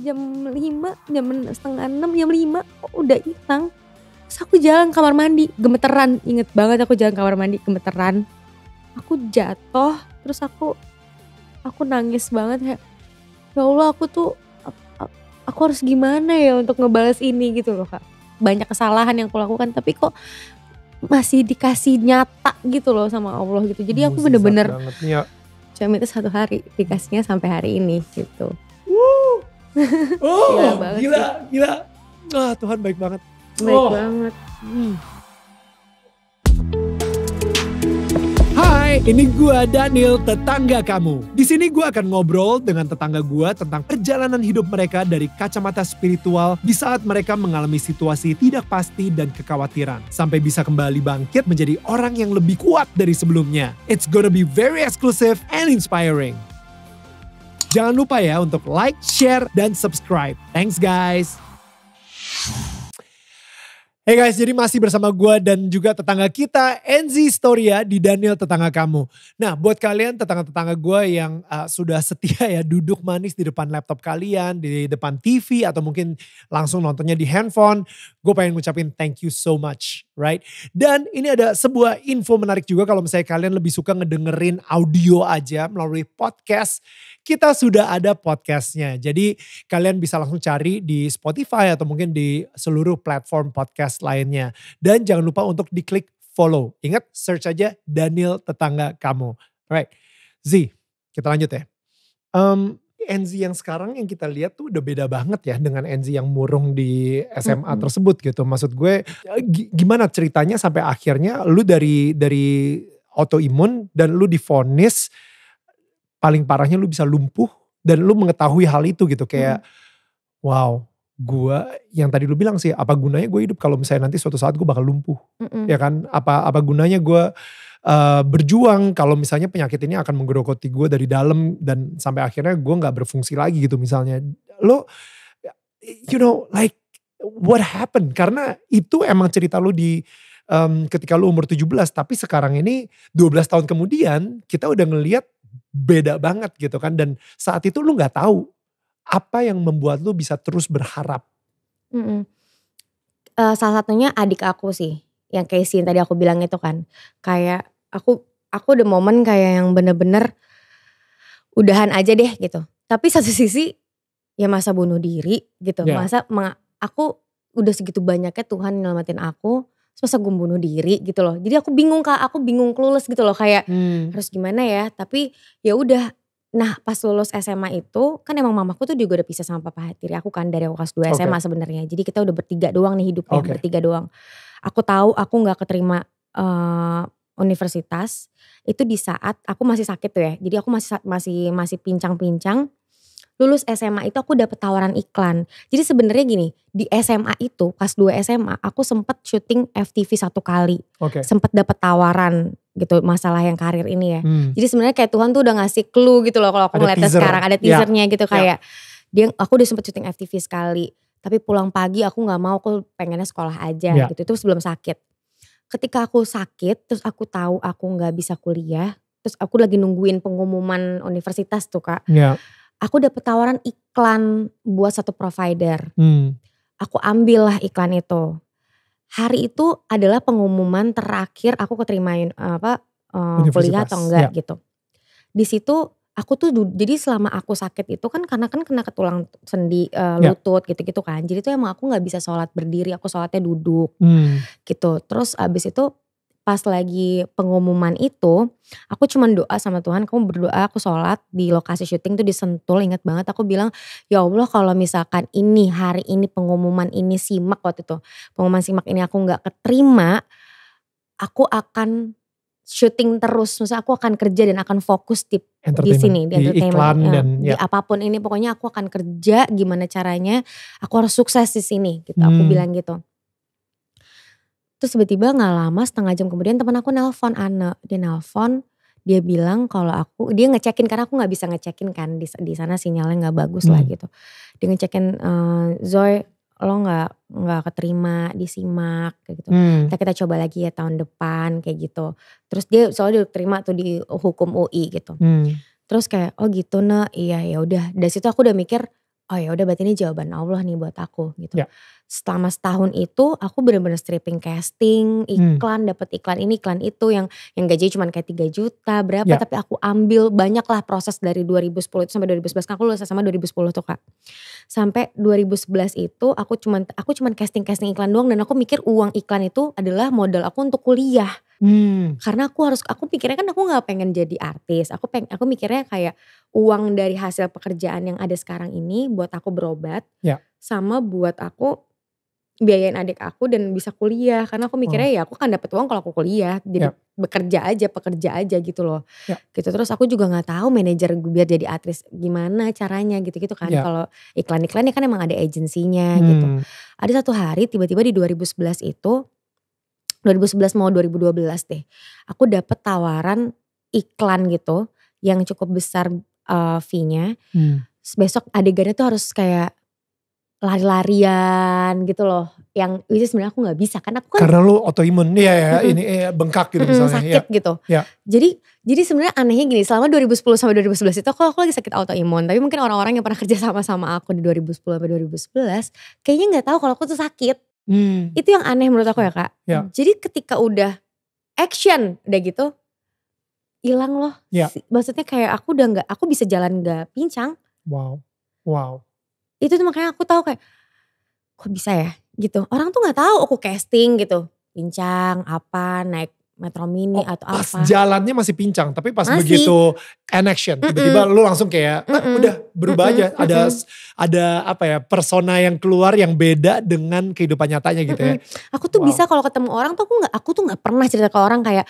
jam 5 jam setengah 6 jam 5 kok udah hilang terus aku jalan kamar mandi gemeteran inget banget aku jalan kamar mandi gemeteran aku jatuh terus aku aku nangis banget ya, ya Allah aku tuh aku harus gimana ya untuk ngebales ini gitu loh kak banyak kesalahan yang aku lakukan tapi kok masih dikasih nyata gitu loh sama Allah gitu jadi aku bener-bener ya. cuma itu satu hari dikasihnya sampai hari ini gitu Oh, gila, gila, gila. Ah, Tuhan baik banget. Baik oh. banget. Hmm. Hai, ini gua Daniel, tetangga kamu. Di sini gua akan ngobrol dengan tetangga gua tentang perjalanan hidup mereka dari kacamata spiritual di saat mereka mengalami situasi tidak pasti dan kekhawatiran sampai bisa kembali bangkit menjadi orang yang lebih kuat dari sebelumnya. It's gonna be very exclusive and inspiring. Jangan lupa ya untuk like, share, dan subscribe. Thanks guys. Hey guys, jadi masih bersama gue dan juga tetangga kita Enzi Storia di Daniel Tetangga Kamu. Nah buat kalian tetangga-tetangga gue yang uh, sudah setia ya duduk manis di depan laptop kalian, di depan TV atau mungkin langsung nontonnya di handphone. Gue pengen ngucapin thank you so much right? Dan ini ada sebuah info menarik juga kalau misalnya kalian lebih suka ngedengerin audio aja melalui podcast, kita sudah ada podcastnya. Jadi kalian bisa langsung cari di Spotify atau mungkin di seluruh platform podcast lainnya. Dan jangan lupa untuk diklik follow. Ingat search aja Daniel Tetangga Kamu. Right, Z, kita lanjut ya. Um, NZ yang sekarang yang kita lihat tuh udah beda banget ya dengan NZ yang murung di SMA mm-hmm. tersebut gitu. Maksud gue eh, gimana ceritanya sampai akhirnya lu dari dari autoimun dan lu difonis paling parahnya lu bisa lumpuh dan lu mengetahui hal itu gitu kayak mm. wow gue yang tadi lu bilang sih apa gunanya gue hidup kalau misalnya nanti suatu saat gue bakal lumpuh mm -mm. ya kan apa apa gunanya gue Eh, berjuang kalau misalnya penyakit ini akan menggerogoti gue dari dalam dan sampai akhirnya gue nggak berfungsi lagi gitu misalnya lo you know like what happened karena itu emang cerita lo di um, ketika lo umur 17 tapi sekarang ini 12 tahun kemudian kita udah ngeliat beda banget gitu kan dan saat itu lo nggak tahu apa yang membuat lo bisa terus berharap mm -mm. Uh, salah satunya adik aku sih yang kayak sih tadi aku bilang itu kan kayak aku aku udah momen kayak yang bener-bener udahan aja deh gitu tapi satu sisi ya masa bunuh diri gitu yeah. masa aku udah segitu banyaknya Tuhan nyelamatin aku masa gue bunuh diri gitu loh jadi aku bingung kak aku bingung kelulus gitu loh kayak hmm. harus gimana ya tapi ya udah nah pas lulus SMA itu kan emang mamaku tuh juga udah pisah sama papa tiri aku kan dari aku kelas 2 SMA okay. sebenarnya jadi kita udah bertiga doang nih hidupnya okay. bertiga doang aku tahu aku nggak keterima uh, universitas itu di saat aku masih sakit tuh ya. Jadi aku masih masih masih pincang-pincang. Lulus SMA itu aku dapet tawaran iklan. Jadi sebenarnya gini, di SMA itu pas dua SMA aku sempet syuting FTV satu kali. Okay. Sempet dapet tawaran gitu masalah yang karir ini ya. Hmm. Jadi sebenarnya kayak Tuhan tuh udah ngasih clue gitu loh kalau aku ngeliatnya sekarang ada iya. teasernya yeah. gitu iya. kayak yeah. dia aku udah sempet syuting FTV sekali tapi pulang pagi aku nggak mau aku pengennya sekolah aja yeah. gitu itu sebelum sakit ketika aku sakit terus aku tahu aku nggak bisa kuliah terus aku lagi nungguin pengumuman universitas tuh kak yeah. aku dapet tawaran iklan buat satu provider hmm. aku ambillah iklan itu hari itu adalah pengumuman terakhir aku keterimain apa uh, kuliah atau enggak yeah. gitu di situ aku tuh jadi selama aku sakit itu kan karena kan kena ketulang sendi uh, lutut gitu-gitu yeah. kan jadi tuh emang aku nggak bisa sholat berdiri aku sholatnya duduk hmm. gitu terus abis itu pas lagi pengumuman itu aku cuman doa sama Tuhan kamu berdoa aku sholat di lokasi syuting tuh disentul ingat banget aku bilang ya Allah kalau misalkan ini hari ini pengumuman ini simak waktu itu pengumuman simak ini aku nggak keterima aku akan shooting terus, maksudnya aku akan kerja dan akan fokus di di sini di, di iklan ya, dan ya. di apapun ini pokoknya aku akan kerja gimana caranya aku harus sukses di sini gitu. Hmm. Aku bilang gitu. Terus tiba-tiba gak lama setengah jam kemudian teman aku nelpon Ana, dia nelpon dia bilang kalau aku dia ngecekin karena aku nggak bisa ngecekin kan di di sana sinyalnya nggak bagus hmm. lah gitu. Dia ngecekin uh, Zoe lo nggak nggak keterima disimak kayak gitu. Hmm. Kita kita coba lagi ya tahun depan kayak gitu. Terus dia soalnya terima tuh di hukum UI gitu. Hmm. Terus kayak oh gitu nah iya ya udah. Dari situ aku udah mikir oh ya udah berarti ini jawaban Allah nih buat aku gitu. Yeah selama setahun itu aku bener-bener stripping casting hmm. iklan hmm. dapat iklan ini iklan itu yang yang gajinya cuma kayak 3 juta berapa yeah. tapi aku ambil banyak lah proses dari 2010 itu sampai 2011 kan aku lulus sama 2010 tuh kak sampai 2011 itu aku cuma aku cuma casting casting iklan doang dan aku mikir uang iklan itu adalah modal aku untuk kuliah Hmm. Karena aku harus, aku pikirnya kan aku nggak pengen jadi artis. Aku peng, aku mikirnya kayak uang dari hasil pekerjaan yang ada sekarang ini buat aku berobat, yeah. sama buat aku biayain adik aku dan bisa kuliah karena aku mikirnya hmm. ya aku kan dapat uang kalau aku kuliah jadi yeah. bekerja aja pekerja aja gitu loh yeah. gitu terus aku juga nggak tahu manajer biar jadi aktris gimana caranya gitu gitu kan yeah. kalau iklan-iklannya kan emang ada agensinya hmm. gitu ada satu hari tiba-tiba di 2011 itu 2011 mau 2012 deh aku dapat tawaran iklan gitu yang cukup besar uh, fee-nya hmm. besok adegannya tuh harus kayak lari-larian gitu loh yang itu sebenarnya aku nggak bisa kan aku kan karena lu autoimun ya ya ini eh, bengkak gitu misalnya iya. sakit ya. gitu ya. jadi jadi sebenarnya anehnya gini selama 2010 sampai 2011 itu aku, aku lagi sakit autoimun tapi mungkin orang-orang yang pernah kerja sama sama aku di 2010 sampai 2011 kayaknya nggak tahu kalau aku tuh sakit hmm. itu yang aneh menurut aku ya kak ya. jadi ketika udah action udah gitu hilang loh ya. maksudnya kayak aku udah nggak aku bisa jalan nggak pincang wow wow itu tuh makanya aku tahu kayak kok bisa ya gitu. Orang tuh nggak tahu aku casting gitu. Pincang apa naik Metro Mini oh, atau pas apa. Pas jalannya masih pincang, tapi pas masih. begitu an action tiba-tiba mm -mm. lu langsung kayak ah, mm -mm. udah berubah mm -mm. aja. Ada mm -mm. ada apa ya persona yang keluar yang beda dengan kehidupan nyatanya gitu ya. Mm -mm. Aku tuh wow. bisa kalau ketemu orang tuh aku nggak aku tuh gak pernah cerita ke orang kayak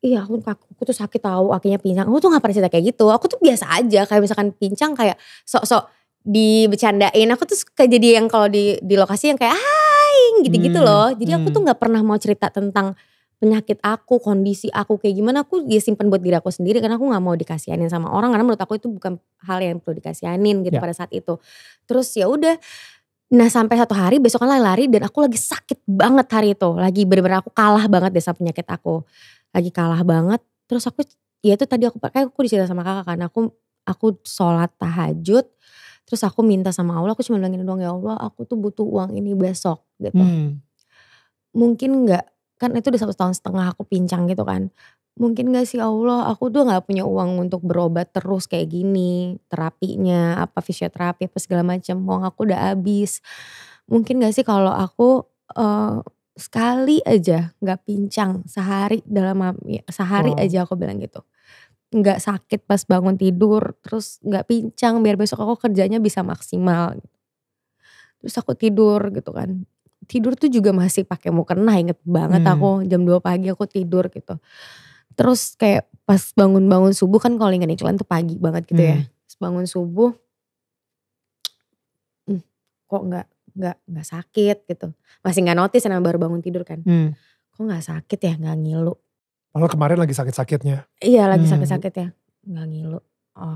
iya aku, aku, aku tuh sakit tahu akhirnya pincang. Aku tuh gak pernah cerita kayak gitu. Aku tuh biasa aja kayak misalkan pincang kayak sok-sok dibecandain aku tuh suka jadi yang kalau di di lokasi yang kayak aing gitu-gitu hmm, loh jadi aku tuh hmm. nggak pernah mau cerita tentang penyakit aku kondisi aku kayak gimana aku ya simpen buat diri aku sendiri karena aku nggak mau dikasihanin sama orang karena menurut aku itu bukan hal yang perlu dikasihanin gitu yeah. pada saat itu terus ya udah nah sampai satu hari besok kan lari dan aku lagi sakit banget hari itu lagi bener-bener aku kalah banget deh sama penyakit aku lagi kalah banget terus aku ya itu tadi aku pakai aku dicerita sama kakak kan aku aku sholat tahajud Terus aku minta sama Allah, aku cuma bilang gini doang ya Allah, aku tuh butuh uang ini besok gitu. Hmm. Mungkin gak, kan itu udah satu tahun setengah aku pincang gitu kan mungkin gak sih ya Allah aku tuh gak punya uang untuk berobat terus kayak gini terapinya apa fisioterapi apa segala macam uang aku udah habis mungkin gak sih kalau aku uh, sekali aja gak pincang sehari dalam ya, sehari wow. aja aku bilang gitu nggak sakit pas bangun tidur terus nggak pincang biar besok aku kerjanya bisa maksimal terus aku tidur gitu kan tidur tuh juga masih pakai mukena inget banget hmm. aku jam 2 pagi aku tidur gitu terus kayak pas bangun-bangun subuh kan kalau ingat iklan tuh pagi banget gitu ya. hmm. ya pas bangun subuh hmm, kok nggak nggak nggak sakit gitu masih nggak notice karena baru bangun tidur kan hmm. kok nggak sakit ya nggak ngilu Padahal kemarin lagi sakit-sakitnya. Iya lagi hmm. sakit-sakit ya. Gak ngilu.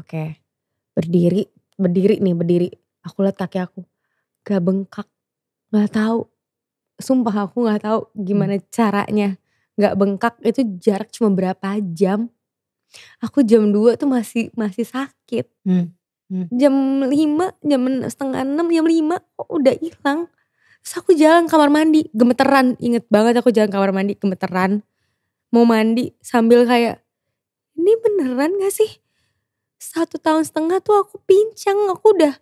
Oke. Berdiri. Berdiri nih berdiri. Aku lihat kaki aku. Gak bengkak. Gak tahu. Sumpah aku gak tahu gimana hmm. caranya. Gak bengkak itu jarak cuma berapa jam. Aku jam 2 tuh masih masih sakit. Hmm. Hmm. Jam 5, jam setengah 6, jam 5 kok udah hilang. Terus aku jalan kamar mandi, gemeteran. Ingat banget aku jalan kamar mandi, gemeteran mau mandi sambil kayak ini beneran gak sih satu tahun setengah tuh aku pincang aku udah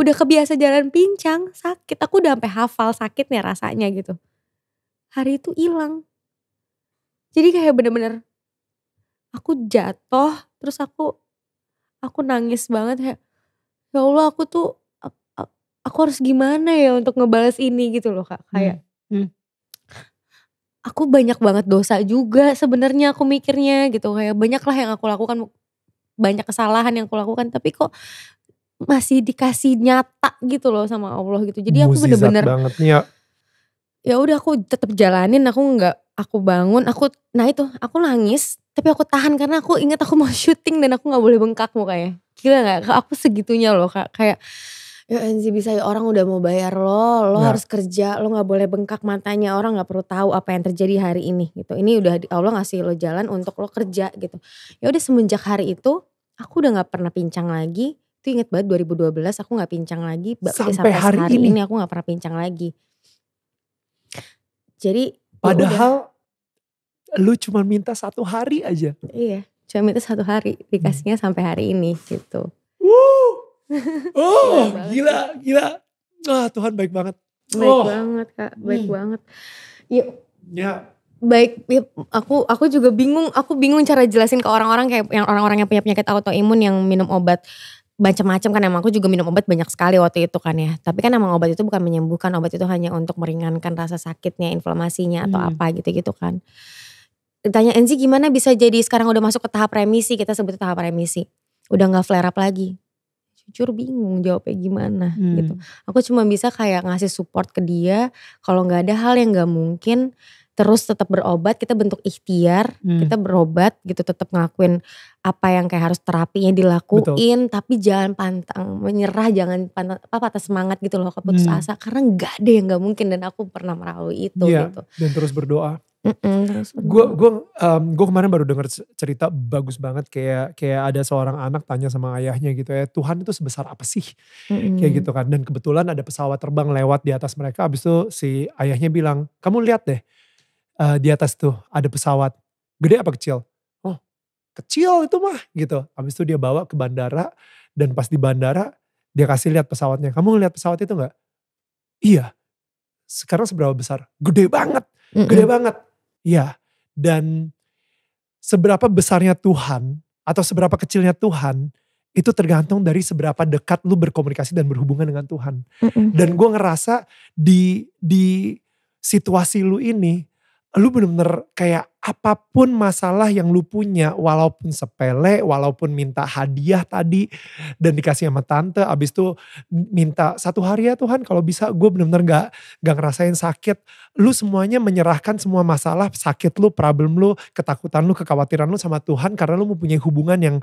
udah kebiasa jalan pincang sakit aku udah sampai hafal sakitnya rasanya gitu hari itu hilang jadi kayak bener-bener aku jatuh terus aku aku nangis banget kayak ya Allah aku tuh aku harus gimana ya untuk ngebales ini gitu loh kak kayak hmm. Hmm aku banyak banget dosa juga sebenarnya aku mikirnya gitu kayak banyaklah yang aku lakukan banyak kesalahan yang aku lakukan tapi kok masih dikasih nyata gitu loh sama Allah gitu jadi aku bener-bener ya. ya udah aku tetap jalanin aku nggak aku bangun aku nah itu aku nangis tapi aku tahan karena aku ingat aku mau syuting dan aku nggak boleh bengkak mukanya gila nggak aku segitunya loh kayak Ya sih bisa ya orang udah mau bayar lo, lo nah. harus kerja, lo nggak boleh bengkak matanya orang nggak perlu tahu apa yang terjadi hari ini gitu. Ini udah Allah ngasih lo jalan untuk lo kerja gitu. Ya udah semenjak hari itu aku udah nggak pernah pincang lagi. Itu inget banget 2012 aku nggak pincang lagi sampai, sampai hari, hari ini. ini aku nggak pernah pincang lagi. Jadi ya padahal lo lu cuma minta satu hari aja. Iya, cuma minta satu hari dikasihnya hmm. sampai hari ini gitu. Woo! Oh gila gila. Wah Tuhan baik banget. Baik oh. banget kak, baik hmm. banget. Yuk. Ya. Baik, ya, aku aku juga bingung, aku bingung cara jelasin ke orang-orang kayak yang orang-orang yang punya penyakit autoimun yang minum obat macam-macam kan emang aku juga minum obat banyak sekali waktu itu kan ya. Tapi kan emang obat itu bukan menyembuhkan, obat itu hanya untuk meringankan rasa sakitnya, inflamasinya atau hmm. apa gitu-gitu kan. Tanya Enzi gimana bisa jadi sekarang udah masuk ke tahap remisi, kita sebut tahap remisi. Udah gak flare up lagi jujur bingung jawabnya gimana hmm. gitu. Aku cuma bisa kayak ngasih support ke dia kalau nggak ada hal yang nggak mungkin terus tetap berobat kita bentuk ikhtiar hmm. kita berobat gitu tetap ngakuin apa yang kayak harus terapinya dilakuin Betul. tapi jangan pantang menyerah jangan pantang, apa patah semangat gitu loh keputus hmm. asa karena nggak ada yang nggak mungkin dan aku pernah merawat itu ya, gitu dan terus berdoa Gue gue um, gue kemarin baru dengar cerita bagus banget kayak kayak ada seorang anak tanya sama ayahnya gitu ya Tuhan itu sebesar apa sih mm-hmm. kayak gitu kan dan kebetulan ada pesawat terbang lewat di atas mereka abis itu si ayahnya bilang kamu lihat deh uh, di atas tuh ada pesawat gede apa kecil oh kecil itu mah gitu abis itu dia bawa ke bandara dan pas di bandara dia kasih lihat pesawatnya kamu ngeliat pesawat itu nggak iya sekarang seberapa besar gede banget mm mm gede banget Iya. Dan seberapa besarnya Tuhan atau seberapa kecilnya Tuhan itu tergantung dari seberapa dekat lu berkomunikasi dan berhubungan dengan Tuhan. mm hmm Dan gue ngerasa di di situasi lu ini, lu bener-bener kayak apapun masalah yang lu punya, walaupun sepele, walaupun minta hadiah tadi, dan dikasih sama tante, abis itu minta satu hari ya Tuhan, kalau bisa gue bener-bener gak, gak ngerasain sakit, lu semuanya menyerahkan semua masalah, sakit lu, problem lu, ketakutan lu, kekhawatiran lu sama Tuhan, karena lu mempunyai hubungan yang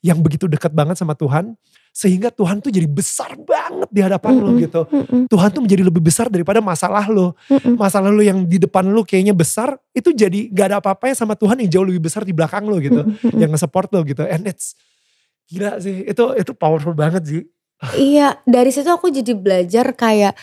yang begitu dekat banget sama Tuhan, sehingga Tuhan tuh jadi besar banget di hadapan mm -mm, lo gitu. Mm -mm. Tuhan tuh menjadi lebih besar daripada masalah lo. Mm -mm. Masalah lo yang di depan lo kayaknya besar itu jadi gak ada apa-apanya sama Tuhan yang jauh lebih besar di belakang lo gitu, mm -mm. yang nge-support lo gitu. And it's gila sih. Itu itu powerful banget sih. iya, dari situ aku jadi belajar kayak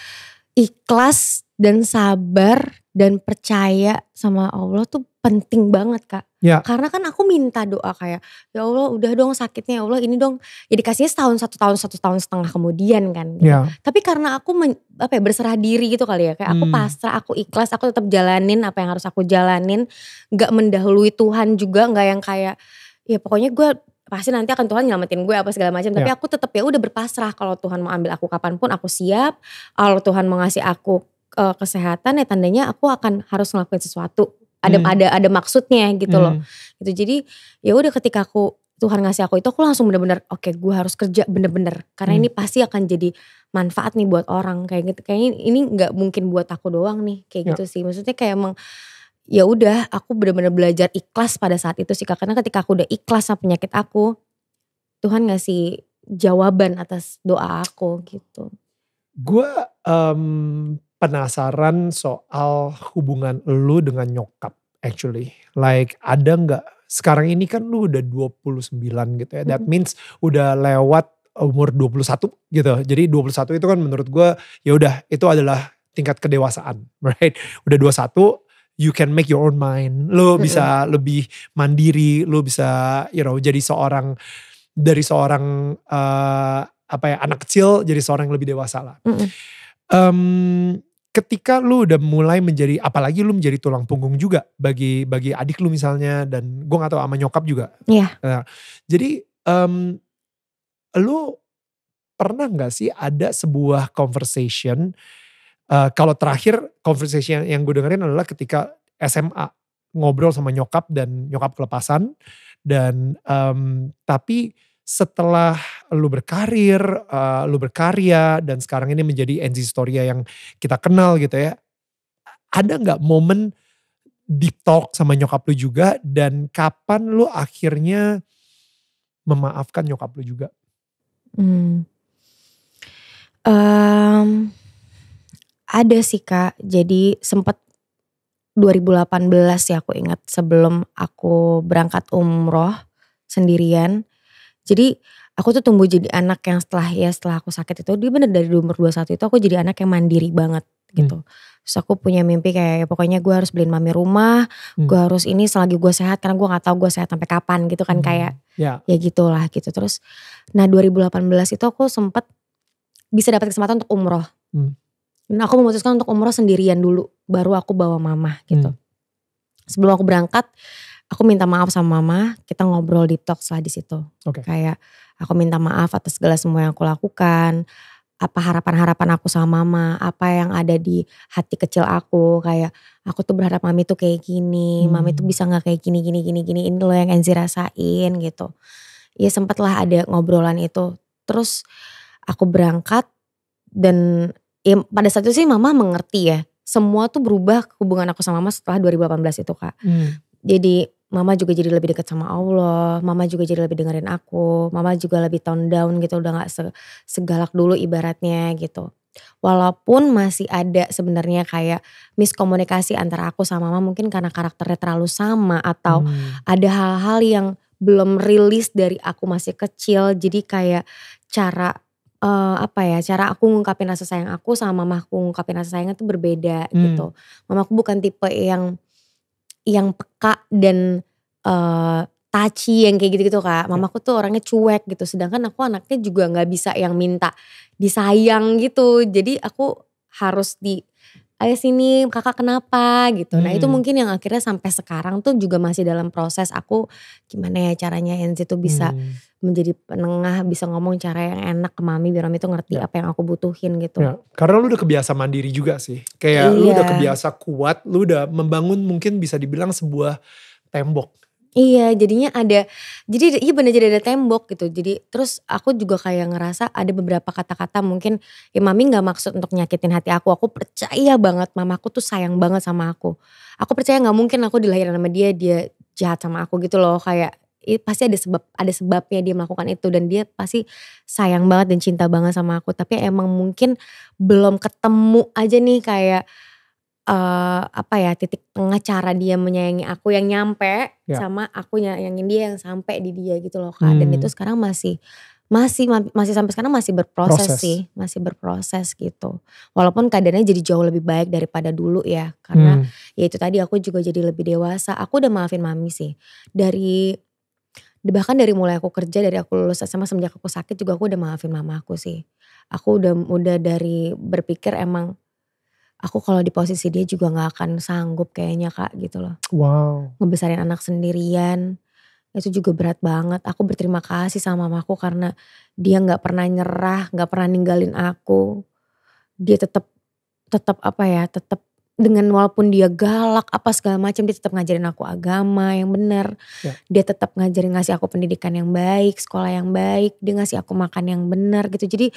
ikhlas dan sabar dan percaya sama Allah tuh penting banget kak. Ya. Karena kan aku minta doa kayak ya Allah udah dong sakitnya ya Allah ini dong ya dikasihnya setahun satu tahun satu tahun setengah kemudian kan. Gitu. Ya. Tapi karena aku men, apa ya berserah diri gitu kali ya kayak hmm. aku pasrah aku ikhlas aku tetap jalanin apa yang harus aku jalanin nggak mendahului Tuhan juga nggak yang kayak ya pokoknya gue pasti nanti akan Tuhan nyelamatin gue apa segala macam tapi ya. aku tetap ya udah berpasrah kalau Tuhan mau ambil aku kapanpun aku siap kalau Tuhan mau ngasih aku uh, kesehatan ya tandanya aku akan harus ngelakuin sesuatu ada hmm. ada ada maksudnya gitu hmm. loh gitu jadi ya udah ketika aku Tuhan ngasih aku itu aku langsung bener-bener oke okay, gue harus kerja bener-bener karena hmm. ini pasti akan jadi manfaat nih buat orang kayak gitu kayak ini nggak mungkin buat aku doang nih kayak ya. gitu sih maksudnya kayak emang ya udah aku bener-bener belajar ikhlas pada saat itu sih karena ketika aku udah ikhlas sama penyakit aku Tuhan ngasih jawaban atas doa aku gitu gue um, mmm, penasaran soal hubungan lu dengan nyokap actually. Like ada nggak sekarang ini kan lu udah 29 gitu ya. That means udah lewat umur 21 gitu. Jadi 21 itu kan menurut gue ya udah itu adalah tingkat kedewasaan, right? Udah 21 you can make your own mind. Lu bisa lebih mandiri, lu bisa you know jadi seorang dari seorang uh, apa ya anak kecil jadi seorang yang lebih dewasa lah. Um, ketika lu udah mulai menjadi apalagi lu menjadi tulang punggung juga bagi bagi adik lu misalnya dan gue gak tahu sama nyokap juga. Iya. Yeah. Nah, jadi um, lu pernah nggak sih ada sebuah conversation uh, kalau terakhir conversation yang gue dengerin adalah ketika SMA ngobrol sama nyokap dan nyokap kelepasan dan um, tapi setelah lu berkarir, uh, lu berkarya dan sekarang ini menjadi NZ Storia yang kita kenal gitu ya. Ada nggak momen deep talk sama nyokap lu juga dan kapan lu akhirnya memaafkan nyokap lu juga? Hmm. Um, ada sih kak, jadi sempat 2018 ya aku ingat sebelum aku berangkat umroh sendirian jadi aku tuh tumbuh jadi anak yang setelah ya setelah aku sakit itu dia bener dari umur 21 itu aku jadi anak yang mandiri banget hmm. gitu. Terus aku punya mimpi kayak ya pokoknya gue harus beliin mami rumah, hmm. gue harus ini selagi gue sehat karena gue nggak tahu gue sehat sampai kapan gitu kan hmm. kayak yeah. ya gitulah gitu. Terus nah 2018 itu aku sempet bisa dapat kesempatan untuk umroh. Hmm. Nah aku memutuskan untuk umroh sendirian dulu baru aku bawa mama gitu. Hmm. Sebelum aku berangkat aku minta maaf sama mama, kita ngobrol di talk lah di situ. Okay. Kayak aku minta maaf atas segala semua yang aku lakukan, apa harapan-harapan aku sama mama, apa yang ada di hati kecil aku, kayak aku tuh berharap mami tuh kayak gini, hmm. mami tuh bisa nggak kayak gini gini gini gini, ini loh yang Enzi rasain gitu. Ya sempatlah ada ngobrolan itu. Terus aku berangkat dan ya pada saat itu sih mama mengerti ya. Semua tuh berubah hubungan aku sama mama setelah 2018 itu kak. Hmm. Jadi mama juga jadi lebih dekat sama Allah, mama juga jadi lebih dengerin aku, mama juga lebih tone down gitu, udah gak segalak dulu ibaratnya gitu. Walaupun masih ada sebenarnya kayak miskomunikasi antara aku sama mama mungkin karena karakternya terlalu sama atau hmm. ada hal-hal yang belum rilis dari aku masih kecil, jadi kayak cara uh, apa ya cara aku ngungkapin rasa sayang aku sama mamaku ngungkapin rasa sayangnya tuh berbeda gitu. hmm. gitu. aku bukan tipe yang yang peka dan uh, eh, taci yang kayak gitu-gitu kak. Mamaku tuh orangnya cuek gitu. Sedangkan aku anaknya juga nggak bisa yang minta disayang gitu. Jadi aku harus di ayo sini kakak kenapa gitu. Hmm. Nah itu hmm. mungkin yang akhirnya sampai sekarang tuh juga masih dalam proses aku gimana ya caranya NZ tuh bisa hmm. menjadi penengah, bisa ngomong cara yang enak ke mami biar mami tuh ngerti ya. apa yang aku butuhin gitu. Ya. Karena lu udah kebiasa mandiri juga sih. Kayak iya. lu udah kebiasa kuat, lu udah membangun mungkin bisa dibilang sebuah tembok Iya, jadinya ada jadi iya bener jadi ada tembok gitu. Jadi terus aku juga kayak ngerasa ada beberapa kata-kata mungkin ya mami nggak maksud untuk nyakitin hati aku. Aku percaya banget mamaku tuh sayang banget sama aku. Aku percaya nggak mungkin aku dilahirkan sama dia dia jahat sama aku gitu loh kayak ya pasti ada sebab ada sebabnya dia melakukan itu dan dia pasti sayang banget dan cinta banget sama aku tapi emang mungkin belum ketemu aja nih kayak uh, apa ya titik tengah cara dia menyayangi aku yang nyampe yeah. sama aku nyayangin dia yang sampai di dia gitu loh kak hmm. dan itu hmm. sekarang masih masih masih sampai sekarang masih berproses Proses. sih masih berproses gitu walaupun keadaannya jadi jauh lebih baik daripada dulu ya karena hmm. ya itu tadi aku juga jadi lebih dewasa aku udah maafin mami sih dari bahkan dari mulai aku kerja dari aku lulus SMA semenjak aku sakit juga aku udah maafin mama aku sih aku udah udah dari berpikir emang aku kalau di posisi dia juga nggak akan sanggup kayaknya kak gitu loh. Wow. Ngebesarin anak sendirian itu juga berat banget. Aku berterima kasih sama mamaku karena dia nggak pernah nyerah, nggak pernah ninggalin aku. Dia tetap tetap apa ya, tetap dengan walaupun dia galak apa segala macam dia tetap ngajarin aku agama yang benar. Ya. Dia tetap ngajarin ngasih aku pendidikan yang baik, sekolah yang baik, dia ngasih aku makan yang benar gitu. Jadi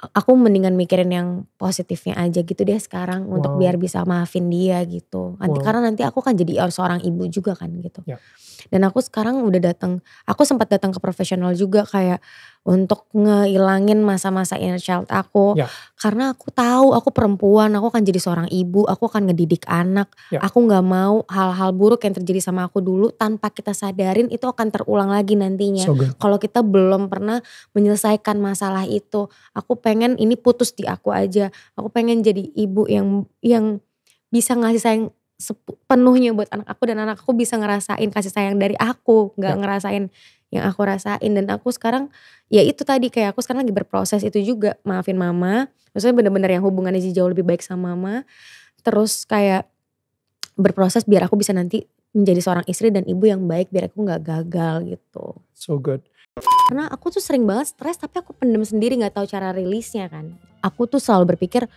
aku mendingan mikirin yang positifnya aja gitu deh sekarang wow. untuk biar bisa maafin dia gitu. Nanti wow. karena nanti aku kan jadi seorang ibu juga kan gitu. Ya dan aku sekarang udah datang aku sempat datang ke profesional juga kayak untuk ngilangin masa-masa inner child aku ya. karena aku tahu aku perempuan aku akan jadi seorang ibu aku akan ngedidik anak ya. aku nggak mau hal-hal buruk yang terjadi sama aku dulu tanpa kita sadarin itu akan terulang lagi nantinya so kalau kita belum pernah menyelesaikan masalah itu aku pengen ini putus di aku aja aku pengen jadi ibu yang yang bisa ngasih sayang sepenuhnya buat anak aku dan anak aku bisa ngerasain kasih sayang dari aku nggak ya. ngerasain yang aku rasain dan aku sekarang ya itu tadi kayak aku sekarang lagi berproses itu juga maafin mama maksudnya bener-bener yang hubungannya jauh lebih baik sama mama terus kayak berproses biar aku bisa nanti menjadi seorang istri dan ibu yang baik biar aku nggak gagal gitu so good karena aku tuh sering banget stres tapi aku pendem sendiri nggak tahu cara rilisnya kan aku tuh selalu berpikir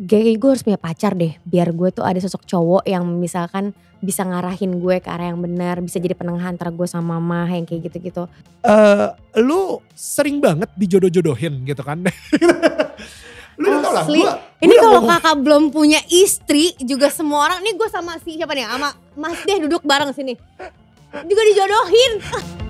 kayaknya gue harus punya pacar deh biar gue tuh ada sosok cowok yang misalkan bisa ngarahin gue ke arah yang benar bisa jadi penengah antara gue sama mama yang kayak gitu-gitu uh, lu sering banget dijodoh-jodohin gitu kan lu Asli. lah gua, ini kalau kakak belum punya istri juga semua orang ini gue sama si siapa nih sama mas deh duduk bareng sini juga dijodohin